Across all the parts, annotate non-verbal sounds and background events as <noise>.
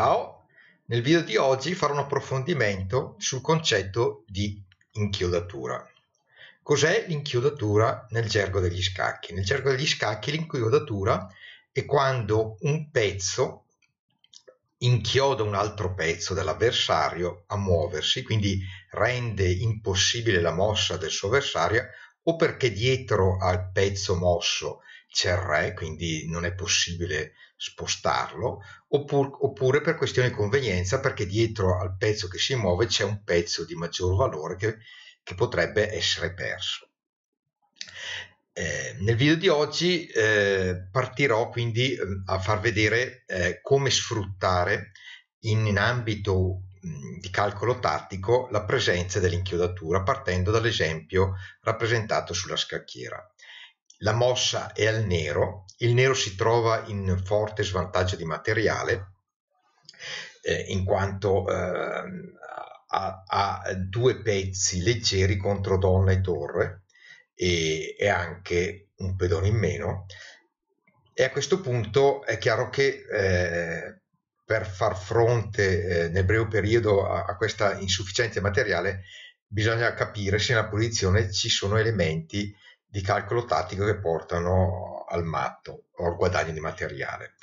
Ciao! Nel video di oggi farò un approfondimento sul concetto di inchiodatura. Cos'è l'inchiodatura nel gergo degli scacchi? Nel gergo degli scacchi l'inchiodatura è quando un pezzo inchioda un altro pezzo dell'avversario a muoversi, quindi rende impossibile la mossa del suo avversario o perché dietro al pezzo mosso c'è il re, quindi non è possibile spostarlo oppure, oppure per questione di convenienza perché dietro al pezzo che si muove c'è un pezzo di maggior valore che, che potrebbe essere perso. Eh, nel video di oggi eh, partirò quindi ehm, a far vedere eh, come sfruttare in, in ambito mh, di calcolo tattico la presenza dell'inchiodatura partendo dall'esempio rappresentato sulla scacchiera. La mossa è al nero, il nero si trova in forte svantaggio di materiale eh, in quanto eh, ha, ha, due pezzi leggeri contro donna e torre e, e anche un pedone in meno e a questo punto è chiaro che eh, per far fronte eh, nel breve periodo a, a questa insufficienza materiale bisogna capire se nella posizione ci sono elementi di calcolo tattico che portano al matto o al guadagno di materiale.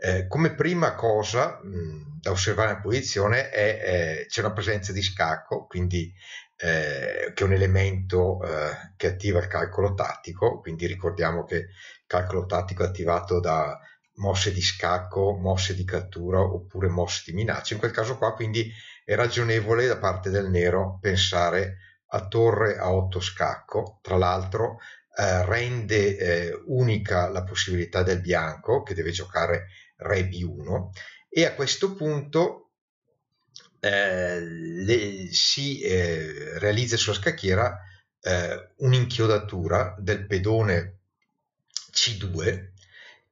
Eh, come prima cosa mh, da osservare nella posizione è eh, c'è una presenza di scacco, quindi eh, che è un elemento eh, che attiva il calcolo tattico, quindi ricordiamo che il calcolo tattico è attivato da mosse di scacco, mosse di cattura oppure mosse di minaccia. In quel caso qua quindi è ragionevole da parte del nero pensare a a torre a otto scacco, tra l'altro eh, rende eh, unica la possibilità del bianco che deve giocare re b1 e a questo punto eh, le, si eh, realizza sulla scacchiera eh, un'inchiodatura del pedone c2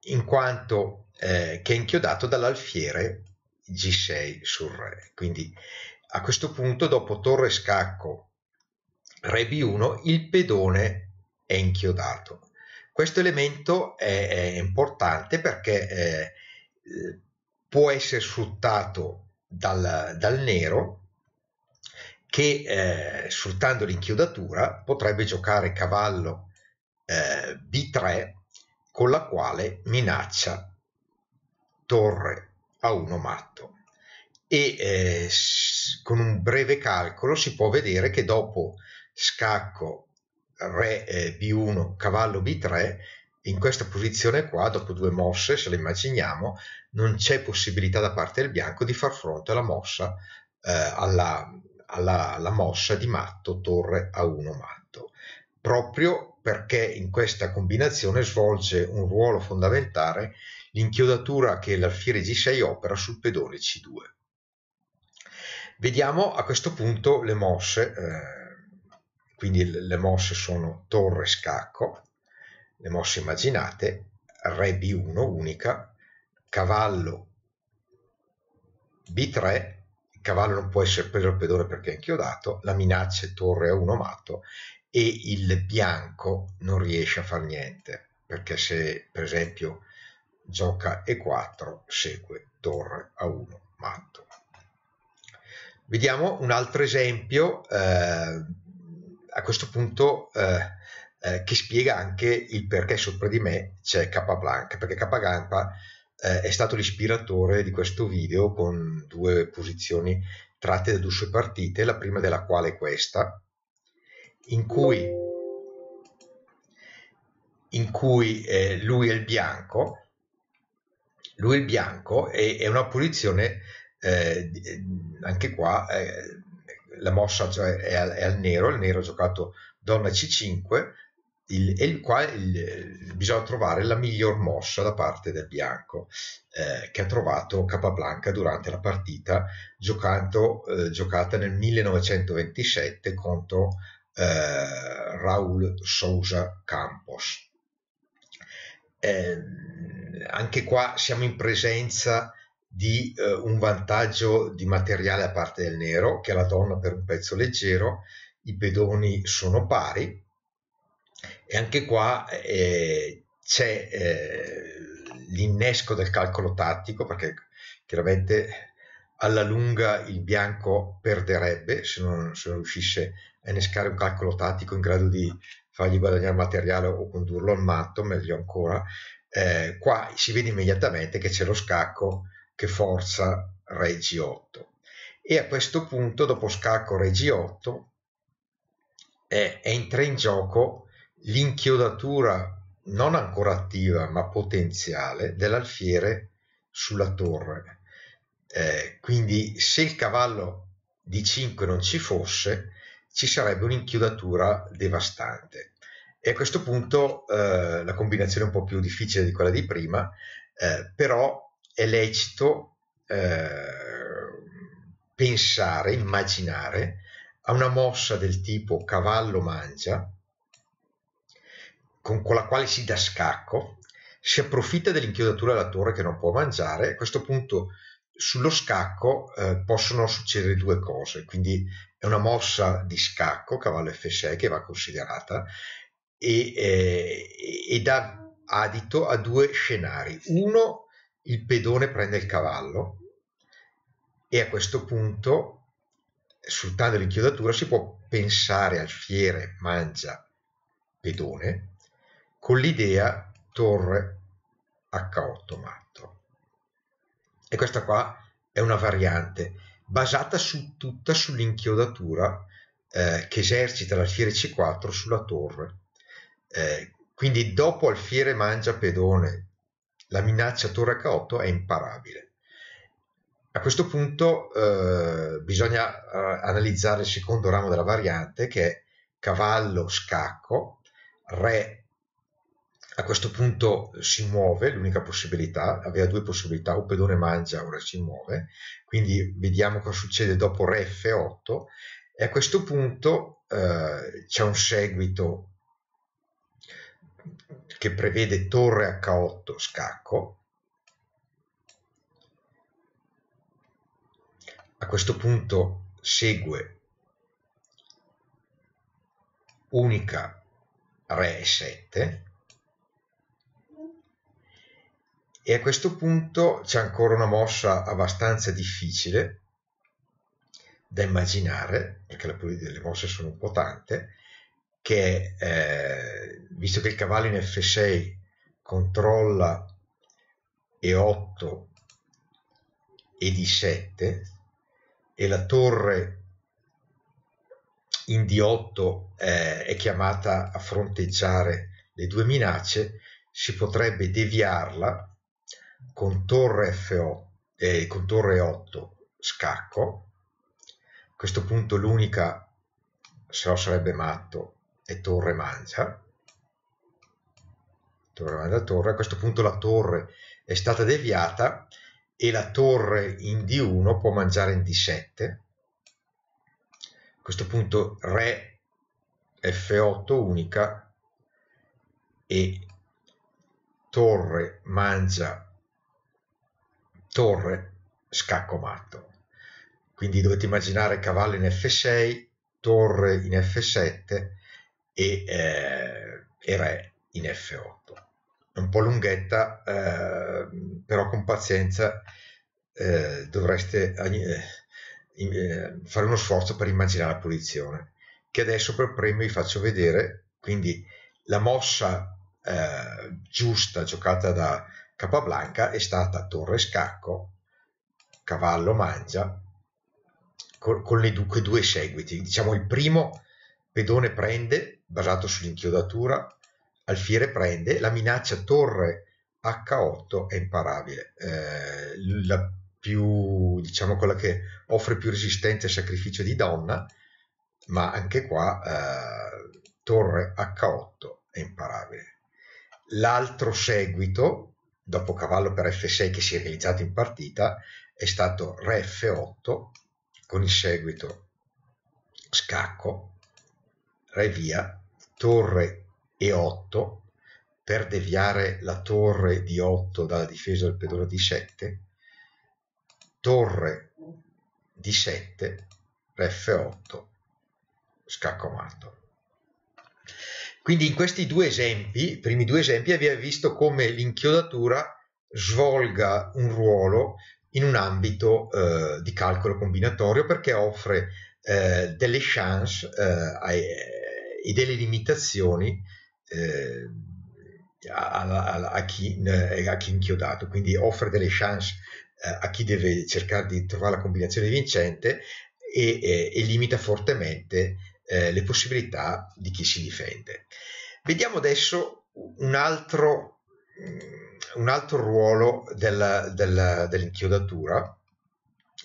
in quanto eh, che è inchiodato dall'alfiere g6 sul re quindi a questo punto dopo torre scacco Re B1 il pedone è inchiodato. Questo elemento è, è importante perché eh, eh, può essere sfruttato dal, dal nero che eh, sfruttando l'inchiodatura potrebbe giocare cavallo eh, b3 con la quale minaccia torre a 1 matto e eh, con un breve calcolo si può vedere che dopo scacco re eh, b1 cavallo b3 in questa posizione qua dopo due mosse se le immaginiamo non c'è possibilità da parte del bianco di far fronte alla mossa eh, alla, alla, alla mossa di matto torre a1 matto proprio perché in questa combinazione svolge un ruolo fondamentale l'inchiodatura che l'alfiere G6 opera sul pedone C2. Vediamo a questo punto le mosse eh, quindi le mosse sono torre scacco, le mosse immaginate, re b1 unica, cavallo b3, il cavallo non può essere preso al pedone perché è inchiodato, la minaccia è torre a1 matto e il bianco non riesce a fare niente perché se per esempio gioca e4 segue torre a1 matto. Vediamo un altro esempio eh, a questo punto eh, eh, che spiega anche il perché sopra di me c'è Capablanca, perché Capablanca eh, è stato l'ispiratore di questo video con due posizioni tratte da due sue partite, la prima della quale è questa, in cui, in cui eh, lui è il bianco, lui è il bianco e è una posizione eh, anche qua eh, la mossa cioè, è, al, è, al, nero, il nero ha giocato donna c5 il, e qua il, bisogna trovare la miglior mossa da parte del bianco eh, che ha trovato Capablanca durante la partita giocato, eh, giocata nel 1927 contro eh, Raul Sousa Campos. Ehm, anche qua siamo in presenza di eh, un vantaggio di materiale a parte del nero, che la donna per un pezzo leggero, i pedoni sono pari e anche qua eh, c'è eh, l'innesco del calcolo tattico perché chiaramente alla lunga il bianco perderebbe se non, se non riuscisse a innescare un calcolo tattico in grado di fargli guadagnare materiale o condurlo al matto, meglio ancora. Eh, qua si vede immediatamente che c'è lo scacco che forza re g8 e a questo punto dopo scacco re g8 eh, entra in gioco l'inchiodatura non ancora attiva ma potenziale dell'alfiere sulla torre eh, quindi se il cavallo di 5 non ci fosse ci sarebbe un'inchiodatura devastante e a questo punto eh, la combinazione è un po' più difficile di quella di prima eh, però è lecito eh, pensare, immaginare a una mossa del tipo cavallo mangia, con, con la quale si dà scacco, si approfitta dell'inchiodatura della torre che non può mangiare, a questo punto sullo scacco eh, possono succedere due cose, quindi è una mossa di scacco, cavallo F6, che va considerata e, eh, e dà adito a due scenari. Uno il pedone prende il cavallo e a questo punto, sfruttando l'inchiodatura, si può pensare al fiere mangia pedone con l'idea torre H8 matto. E questa qua è una variante basata su, tutta sull'inchiodatura eh, che esercita l'alfiere C4 sulla torre. Eh, quindi dopo alfiere mangia pedone la minaccia torre h 8 è imparabile. A questo punto eh, bisogna eh, analizzare il secondo ramo della variante che è cavallo scacco, re a questo punto si muove, l'unica possibilità, aveva due possibilità, o pedone mangia ora si muove, quindi vediamo cosa succede dopo re F8 e a questo punto eh, c'è un seguito che prevede torre h8 scacco. A questo punto segue unica re 7 e a questo punto c'è ancora una mossa abbastanza difficile da immaginare perché le mosse sono un po' tante che eh, visto che il cavallo in F6 controlla E8 e D7 e la torre in D8 eh, è chiamata a fronteggiare le due minacce, si potrebbe deviarla con torre, F8, eh, con torre 8 scacco. A questo punto l'unica, se no sarebbe matto, e torre mangia, torre mangia torre, a questo punto la torre è stata deviata e la torre in D1 può mangiare in D7, a questo punto re F8 unica e torre mangia torre scacco matto quindi dovete immaginare cavallo in f6 torre in f7 e eh, re in F8. È un po' lunghetta, eh, però con pazienza eh, dovreste eh, eh, fare uno sforzo per immaginare la posizione, che adesso per premio vi faccio vedere, quindi la mossa eh, giusta giocata da Capablanca è stata torre scacco, cavallo mangia, con, con le due seguiti. Diciamo il primo pedone prende basato sull'inchiodatura, Alfiere prende, la minaccia torre H8 è imparabile, eh, la più, diciamo quella che offre più resistenza e sacrificio di donna, ma anche qua eh, torre H8 è imparabile. L'altro seguito, dopo cavallo per F6 che si è realizzato in partita, è stato Re F8 con il seguito scacco Via, Torre e 8 per deviare la torre di 8 dalla difesa del pedone di 7, torre di 7, F8, scacco matto. Quindi in questi due esempi, primi due esempi, abbiamo visto come l'inchiodatura svolga un ruolo in un ambito eh, di calcolo combinatorio perché offre eh, delle chance eh, ai, e delle limitazioni eh, a, a, a, chi, eh, a chi inchiodato, quindi offre delle chance eh, a chi deve cercare di trovare la combinazione vincente e, e, e limita fortemente eh, le possibilità di chi si difende. Vediamo adesso un altro, mm, un altro ruolo della, della, dell'inchiodatura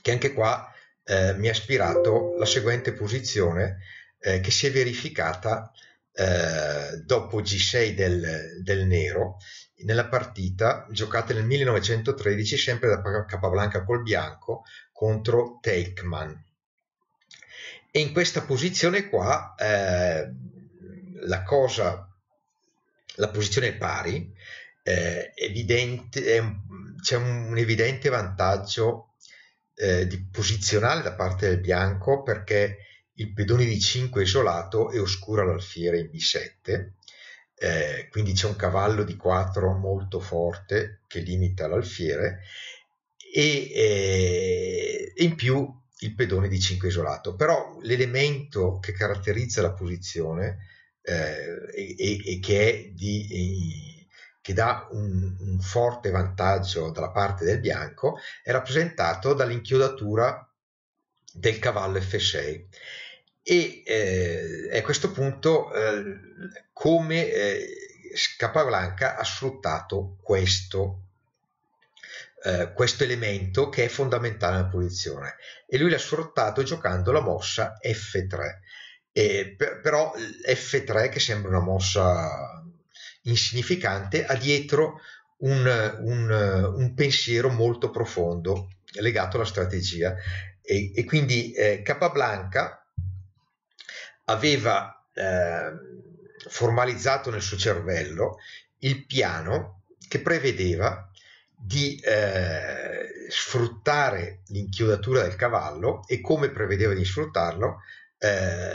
che anche qua eh, mi ha ispirato la seguente posizione eh, che si è verificata eh, dopo G6 del, del, nero nella partita giocata nel 1913 sempre da Capablanca col bianco contro Teichmann. E in questa posizione qua eh, la cosa, la posizione è pari, eh, evidente, è c'è un, un, evidente vantaggio eh, di posizionale da parte del bianco perché il pedone di 5 isolato e oscura l'alfiere in B7, eh, quindi c'è un cavallo di 4 molto forte che limita l'alfiere e eh, in più il pedone di 5 isolato. Però l'elemento che caratterizza la posizione eh, e, e, che, di, e, eh, che dà un, un, forte vantaggio dalla parte del bianco è rappresentato dall'inchiodatura del cavallo F6 e eh, a questo punto eh, come eh, Capablanca ha sfruttato questo, eh, questo elemento che è fondamentale nella posizione e lui l'ha sfruttato giocando la mossa F3 e per, però F3 che sembra una mossa insignificante ha dietro un, un, un pensiero molto profondo legato alla strategia e, e quindi eh, Capablanca aveva eh, formalizzato nel suo cervello il piano che prevedeva di eh, sfruttare l'inchiodatura del cavallo e come prevedeva di sfruttarlo eh,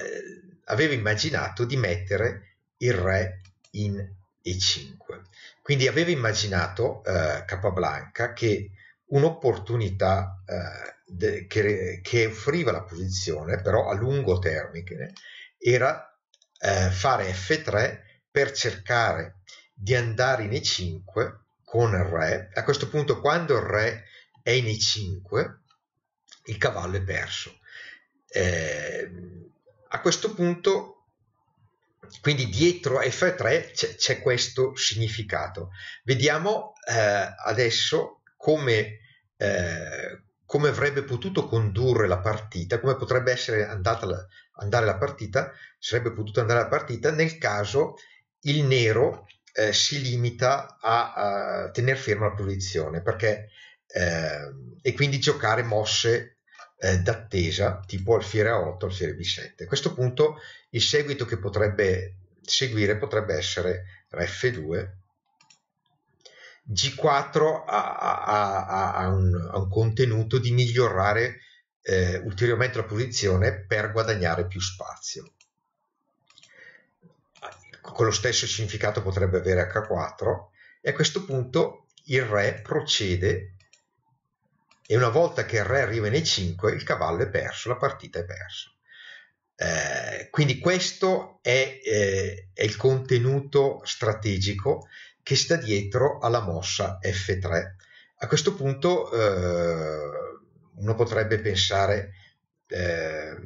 aveva immaginato di mettere il re in e5 quindi aveva immaginato eh, Capablanca che un'opportunità eh, de, che, che offriva la posizione però a lungo termine era eh, fare F3 per cercare di andare in E5 con il re. A questo punto quando il re è in E5 il cavallo è perso. Eh, a questo punto quindi dietro F3 c'è, questo significato. Vediamo eh, adesso come, eh, come, avrebbe potuto condurre la partita, come potrebbe essere andata la, andare la partita, sarebbe potuta andare la partita nel caso il nero eh, si limita a, a tenere ferma la posizione perché, eh, e quindi giocare mosse eh, d'attesa tipo alfiere A8, alfiere B7. A questo punto il seguito che potrebbe seguire potrebbe essere F2, G4 ha, ha, ha, un, ha un contenuto di migliorare eh, ulteriormente la posizione per guadagnare più spazio. Con lo stesso significato potrebbe avere H4 e a questo punto il re procede e una volta che il re arriva nei 5 il cavallo è perso, la partita è persa. Eh, quindi questo è, eh, è, il contenuto strategico che sta dietro alla mossa F3. A questo punto eh, uno potrebbe pensare eh,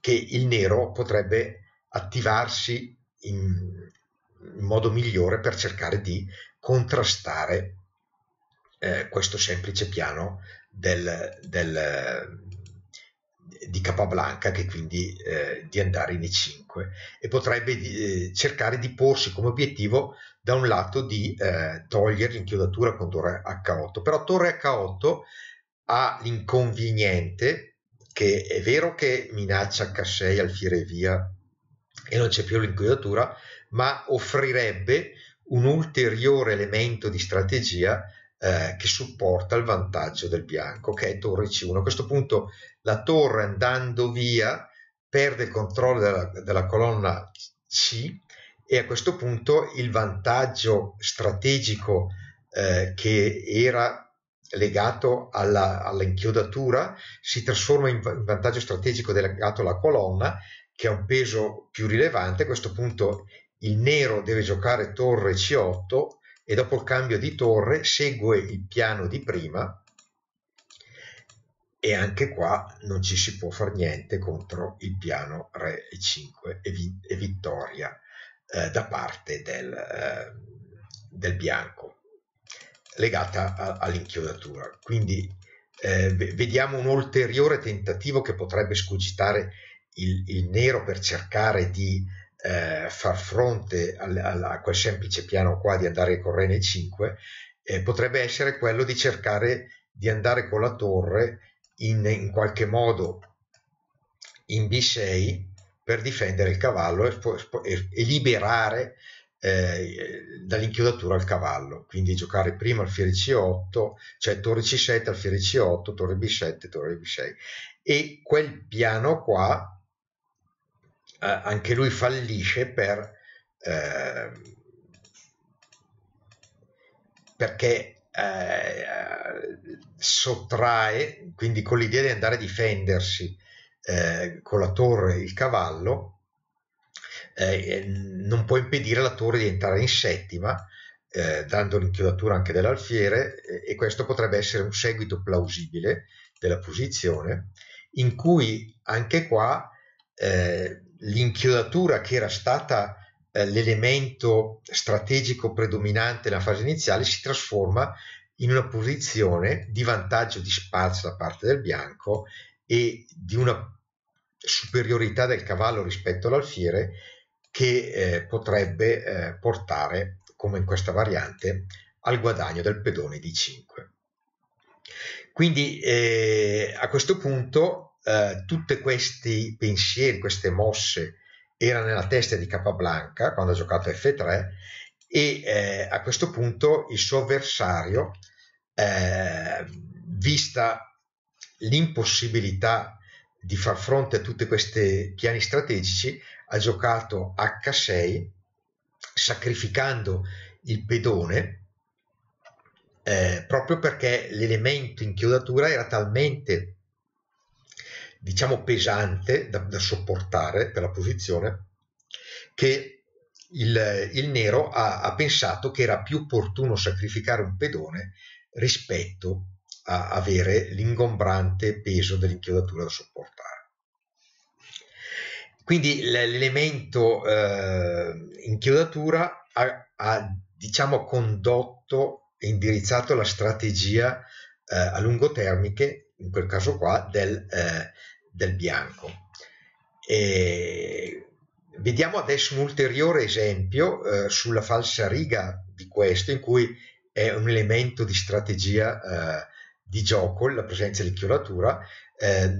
che il nero potrebbe attivarsi in, in modo migliore per cercare di contrastare eh, questo semplice piano del, del, di Capablanca che quindi eh, di andare in E5 e potrebbe eh, cercare di porsi come obiettivo da un lato di eh, togliere l'inchiodatura con torre H8 però torre H8 ha l'inconveniente che è vero che minaccia Cassei al fiere via e non c'è più l'inquadratura, ma offrirebbe un ulteriore elemento di strategia eh, che supporta il vantaggio del bianco, che è torre C1. A questo punto la torre andando via perde il controllo della, della colonna C e a questo punto il vantaggio strategico eh, che era legato alla, all'inchiodatura si trasforma in, in vantaggio strategico delegato alla colonna che ha un peso più rilevante, a questo punto il nero deve giocare torre C8 e dopo il cambio di torre segue il piano di prima e anche qua non ci si può fare niente contro il piano re E5 e, vi- e vittoria eh, da parte del, eh, del bianco legata all'inchiodatura. Quindi eh, vediamo un ulteriore tentativo che potrebbe escogitare il, il nero per cercare di eh, far fronte al, al, a quel semplice piano qua di andare con Rene 5, eh, potrebbe essere quello di cercare di andare con la torre in, in qualche modo in B6 per difendere il cavallo e, e, e liberare eh, dall'inchiodatura al cavallo, quindi giocare prima alfiere C8, cioè torre C7, alfiere C8, torre B7, torre B6. E quel piano qua eh, anche lui fallisce per, eh, perché eh, sottrae, quindi con l'idea di andare a difendersi eh, con la torre il cavallo, eh, non può impedire all'attore di entrare in settima, eh, dando l'inchiodatura anche dell'alfiere, eh, e questo potrebbe essere un seguito plausibile della posizione, in cui anche qua eh, l'inchiodatura che era stata eh, l'elemento strategico predominante nella fase iniziale si trasforma in una posizione di vantaggio di spazio da parte del bianco e di una superiorità del cavallo rispetto all'alfiere che eh, potrebbe eh, portare, come in questa variante, al guadagno del pedone di 5. Quindi eh, a questo punto eh, tutti questi pensieri, queste mosse erano nella testa di Capablanca quando ha giocato F3 e eh, a questo punto il suo avversario, eh, vista l'impossibilità di far fronte a tutti questi piani strategici, ha giocato H6 sacrificando il pedone eh, proprio perché l'elemento in chiodatura era talmente diciamo pesante da, da sopportare per la posizione che il, il nero ha, ha, pensato che era più opportuno sacrificare un pedone rispetto a avere l'ingombrante peso dell'inchiodatura da sopportare quindi l'elemento eh, inchiodatura ha, ha, diciamo condotto e indirizzato la strategia eh, a lungo termine, in quel caso qua, del, eh, del bianco. E vediamo adesso un ulteriore esempio eh, sulla falsa riga di questo, in cui è un elemento di strategia eh, di gioco, la presenza di chiolatura, eh,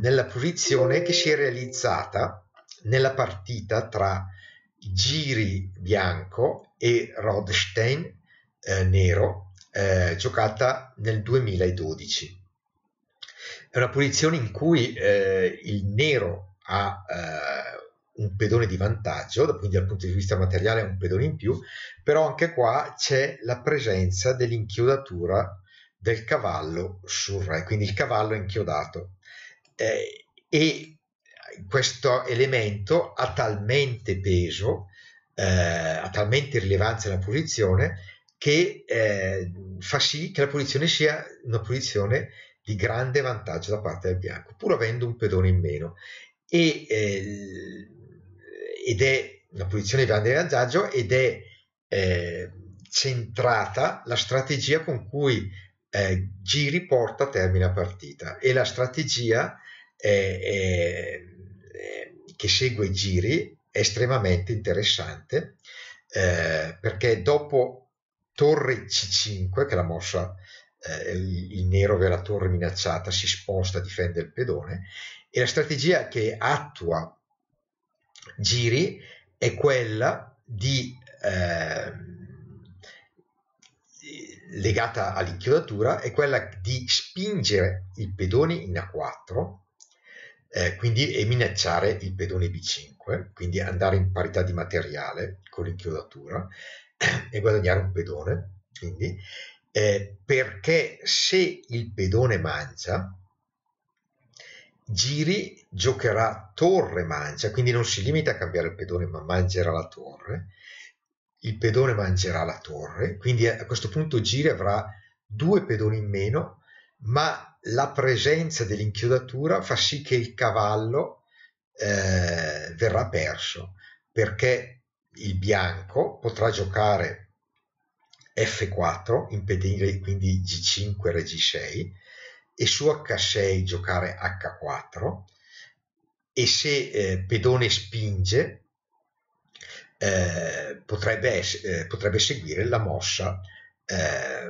nella posizione che si è realizzata nella partita tra Giri bianco e Rodstein eh, nero eh, giocata nel 2012. È una posizione in cui eh, il nero ha eh, un pedone di vantaggio, quindi dal punto di vista materiale è un pedone in più, però anche qua c'è la presenza dell'inchiodatura del cavallo sul re, quindi il cavallo è inchiodato. Eh, e questo elemento ha talmente peso, eh, ha talmente rilevanza la posizione che eh, fa sì che la posizione sia una posizione di grande vantaggio da parte del bianco, pur avendo un pedone in meno. E, eh, ed è una posizione di grande vantaggio ed è eh, centrata la strategia con cui eh, Giri porta a termine la partita e la strategia eh, che segue i giri è estremamente interessante eh, perché dopo torre C5 che è la mossa eh, il nero vede la torre minacciata si sposta, difende il pedone e la strategia che attua Giri è quella di eh, legata all'inchiodatura è quella di spingere il pedone in A4 eh, quindi, e minacciare il pedone B5, quindi andare in parità di materiale con l'inchiodatura <clears throat> e guadagnare un pedone, quindi, eh, perché se il pedone mangia, giri giocherà torre mancia, quindi non si limita a cambiare il pedone ma mangerà la torre, il pedone mangerà la torre, quindi a questo punto giri avrà due pedoni in meno, ma la presenza dell'inchiodatura fa sì che il cavallo eh, verrà perso perché il bianco potrà giocare F4, impedire quindi G5, Rg6 e su H6 giocare H4 e se eh, pedone spinge eh, potrebbe, eh, potrebbe, seguire la mossa eh,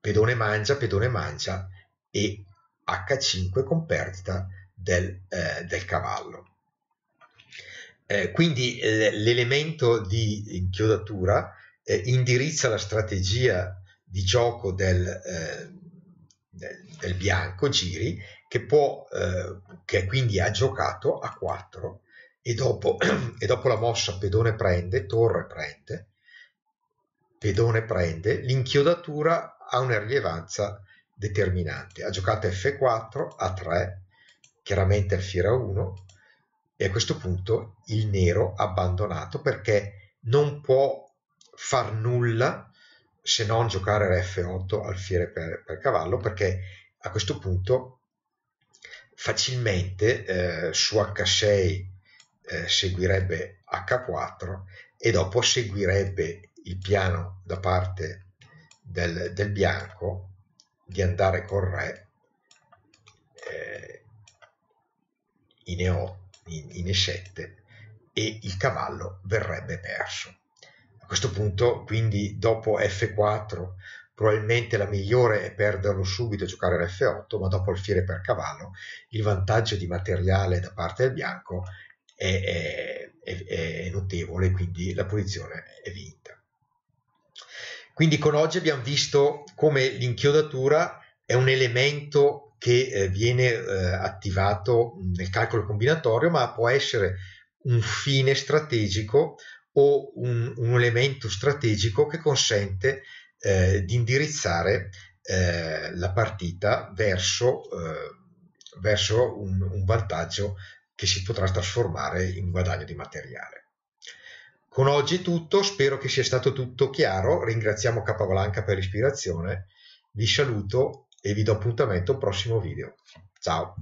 pedone mangia, pedone mangia e H5 con perdita del, eh, del cavallo. Eh, quindi eh, l'elemento di inchiodatura eh, indirizza la strategia di gioco del, eh, del, del bianco, giri, che, può, che quindi ha giocato a 4 e dopo, <clears throat> e dopo, la mossa pedone prende, torre prende, pedone prende, l'inchiodatura ha una rilevanza determinante. Ha giocato F4, A3, chiaramente alfiere a 1 e a questo punto il nero ha abbandonato perché non può far nulla se non giocare F8 alfiere per, per cavallo perché a questo punto facilmente eh, su H6 eh, seguirebbe H4 e dopo seguirebbe il piano da parte del, del bianco di andare con re eh, in, E8, in, in E7 e il cavallo verrebbe perso. A questo punto, quindi, dopo F4, probabilmente la migliore è perderlo subito e giocare l'F8, ma dopo alfiere per cavallo, il vantaggio di materiale da parte del bianco è, è, è, è notevole, quindi la posizione è vinta. Quindi con oggi abbiamo visto come l'inchiodatura è un elemento che eh, viene eh, attivato nel calcolo combinatorio, ma può essere un fine strategico o un, un elemento strategico che consente eh, di indirizzare eh, la partita verso, eh, verso un, un vantaggio che si potrà trasformare in guadagno di materiale. Con oggi è tutto, spero che sia stato tutto chiaro, ringraziamo Capavalanca per l'ispirazione, vi saluto e vi do appuntamento al prossimo video. Ciao!